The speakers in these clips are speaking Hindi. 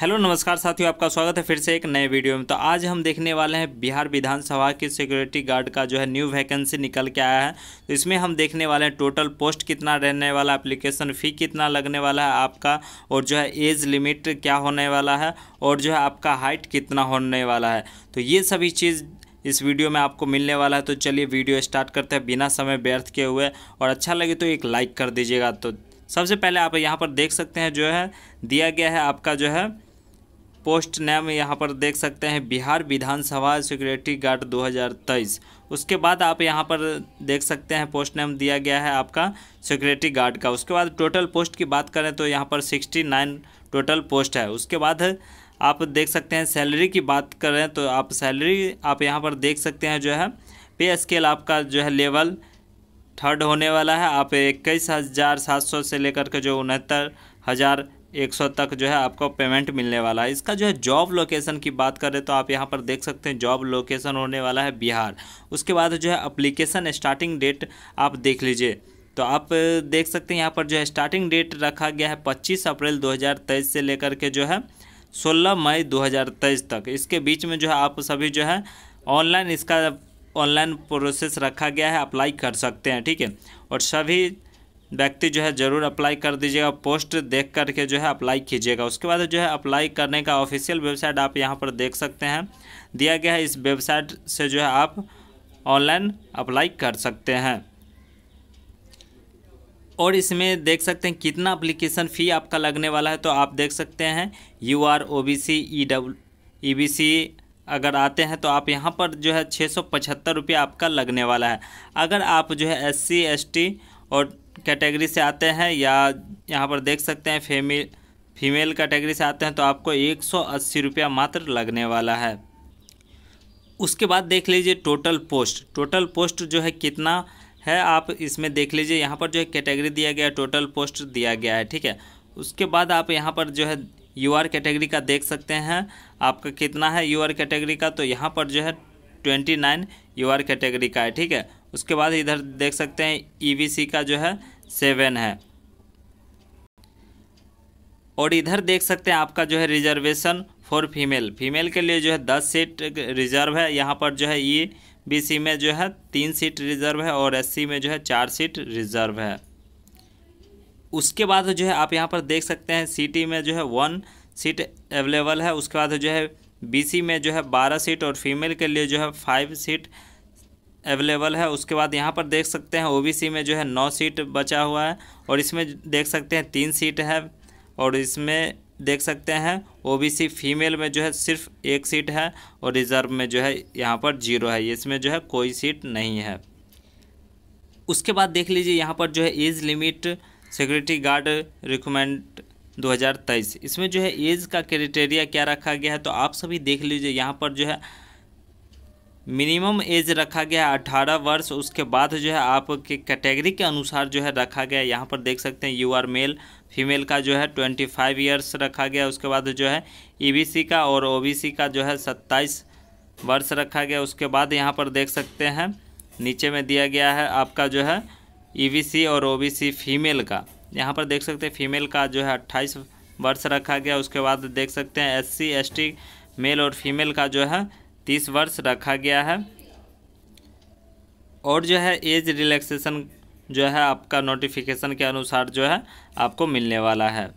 हेलो नमस्कार साथियों आपका स्वागत है फिर से एक नए वीडियो में तो आज हम देखने वाले हैं बिहार विधानसभा के सिक्योरिटी गार्ड का जो है न्यू वैकेंसी निकल के आया है तो इसमें हम देखने वाले हैं टोटल पोस्ट कितना रहने वाला एप्लीकेशन फ़ी कितना लगने वाला है आपका और जो है एज लिमिट क्या होने वाला है और जो है आपका हाइट कितना होने वाला है तो ये सभी चीज़ इस वीडियो में आपको मिलने वाला है तो चलिए वीडियो स्टार्ट करते हैं बिना समय व्यर्थ किए हुए और अच्छा लगे तो एक लाइक कर दीजिएगा तो सबसे पहले आप यहाँ पर देख सकते हैं जो है दिया गया है आपका जो है पोस्ट नेम यहाँ पर देख सकते हैं बिहार विधानसभा सिक्योरिटी गार्ड 2023 उसके बाद आप यहाँ पर देख सकते हैं पोस्ट नेम दिया गया है आपका सिक्योरिटी गार्ड का उसके बाद टोटल पोस्ट की बात करें तो यहाँ पर नाइन टोटल पोस्ट है उसके बाद आप देख सकते हैं सैलरी की बात करें तो आप सैलरी आप यहाँ पर देख सकते हैं जो है पे स्केल आपका जो है लेवल थर्ड होने वाला है आप इक्कीस हज़ार सात सौ से लेकर के जो उनहत्तर हज़ार एक सौ तक जो है आपको पेमेंट मिलने वाला है इसका जो है जॉब लोकेशन की बात करें तो आप यहाँ पर देख सकते हैं जॉब लोकेशन होने वाला है बिहार उसके बाद जो है अप्लीकेशन स्टार्टिंग डेट आप देख लीजिए तो आप देख सकते हैं यहाँ पर जो है स्टार्टिंग डेट रखा गया है पच्चीस अप्रैल दो से लेकर के जो है सोलह मई दो तक इसके बीच में जो है आप सभी जो है ऑनलाइन इसका ऑनलाइन प्रोसेस रखा गया है अप्लाई कर सकते हैं ठीक है और सभी व्यक्ति जो है ज़रूर अप्लाई कर दीजिएगा पोस्ट देख करके जो है अप्लाई कीजिएगा उसके बाद जो है अप्लाई करने का ऑफिशियल वेबसाइट आप यहाँ पर देख सकते हैं दिया गया है इस वेबसाइट से जो है आप ऑनलाइन अप्लाई कर सकते हैं और इसमें देख सकते हैं कितना अप्लीकेशन फ़ी आपका लगने वाला है तो आप देख सकते हैं U R O B C E W E B C अगर आते हैं तो आप यहाँ पर जो है छः सौ पचहत्तर आपका लगने वाला है अगर आप जो है एस सी एस टी और कैटेगरी से आते हैं या यहाँ पर देख सकते हैं फेमी फीमेल कैटेगरी से आते हैं तो आपको एक सौ अस्सी रुपया मात्र लगने वाला है उसके बाद देख लीजिए टोटल पोस्ट टोटल पोस्ट जो है कितना है आप इसमें देख लीजिए यहाँ पर जो है कैटेगरी दिया गया टोटल पोस्ट दिया गया है ठीक है उसके बाद आप यहाँ पर जो है यूआर कैटेगरी का देख सकते हैं आपका कितना है यूआर कैटेगरी का तो यहाँ पर जो है ट्वेंटी नाइन आर कैटेगरी का है ठीक है उसके बाद इधर देख सकते हैं सी e का जो है सेवन है और इधर देख सकते हैं आपका जो है रिजर्वेशन फॉर फीमेल फीमेल के लिए जो है दस सीट रिजर्व है यहाँ पर जो है ई e सी में जो है तीन सीट रिजर्व है और एससी में जो है चार सीट रिजर्व है उसके बाद जो है आप यहाँ पर देख सकते हैं सिटी में जो है वन सीट अवेलेबल है उसके बाद जो है बीसी में जो है बारह सीट और फीमेल के लिए जो है फाइव सीट अवेलेबल है उसके बाद यहाँ पर देख सकते हैं ओबीसी में जो है नौ सीट बचा हुआ है और इसमें देख सकते हैं तीन सीट है और इसमें देख सकते हैं ओबीसी फीमेल में जो है सिर्फ एक सीट है और रिज़र्व में जो है यहाँ पर जीरो है इसमें जो है कोई सीट नहीं है उसके बाद देख लीजिए यहाँ पर जो है age limit security guard recommend 2023 इसमें जो है एज का क्राइटेरिया क्या रखा गया है तो आप सभी देख लीजिए यहाँ पर जो है मिनिमम एज रखा गया है अठारह वर्ष उसके बाद जो है आपके कैटेगरी के अनुसार जो है रखा गया है यहाँ पर देख सकते हैं यू आर मेल फीमेल का जो है ट्वेंटी फाइव ईयर्स रखा गया उसके बाद जो है ईबीसी e का और ओबीसी का जो है सत्ताईस वर्ष रखा गया उसके बाद यहाँ पर देख सकते हैं नीचे में दिया गया है आपका जो है ईवीसी e और ओबीसी फीमेल का यहाँ पर देख सकते हैं फीमेल का जो है अट्ठाईस वर्ष रखा गया उसके बाद देख सकते हैं एससी एसटी मेल और फीमेल का जो है तीस वर्ष रखा गया है और जो है एज रिलैक्सेशन जो है आपका नोटिफिकेशन के अनुसार जो है आपको मिलने वाला है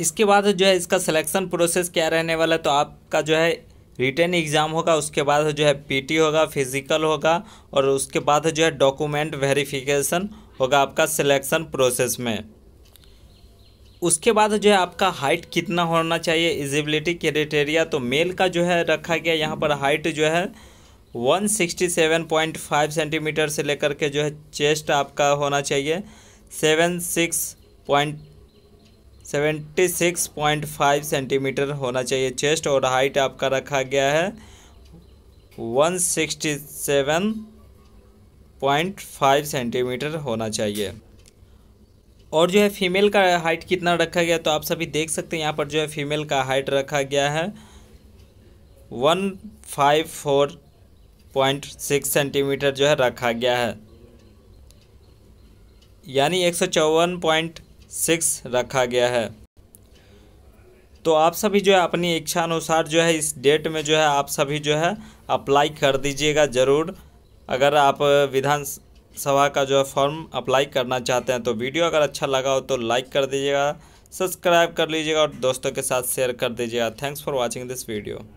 इसके बाद जो है इसका सिलेक्शन प्रोसेस क्या रहने वाला है तो आपका जो है रिटर्न एग्ज़ाम होगा उसके बाद जो है पीटी होगा फिजिकल होगा और उसके बाद जो है डॉक्यूमेंट वेरिफिकेशन होगा आपका सिलेक्शन प्रोसेस में उसके बाद जो है आपका हाइट कितना होना चाहिए इजिबिलिटी क्राइटेरिया तो मेल का जो है रखा गया यहाँ पर हाइट जो है 167.5 सेंटीमीटर से लेकर के जो है चेस्ट आपका होना चाहिए seven six point seventy six point five centimeter होना चाहिए चेस्ट और हाइट आपका रखा गया है one sixty seven point five centimeter होना चाहिए और जो है फीमेल का हाइट कितना रखा गया तो आप सभी देख सकते हैं यहाँ पर जो है फीमेल का हाइट रखा गया है one five four point six centimeter जो है रखा गया है यानी एक सौ चौवन पॉइंट सिक्स रखा गया है तो आप सभी जो है अपनी इच्छा अनुसार जो है इस डेट में जो है आप सभी जो है अप्लाई कर दीजिएगा ज़रूर अगर आप विधान सभा का जो है फॉर्म अप्लाई करना चाहते हैं तो वीडियो अगर अच्छा लगा हो तो लाइक कर दीजिएगा सब्सक्राइब कर लीजिएगा और दोस्तों के साथ शेयर कर दीजिएगा thanks for watching this video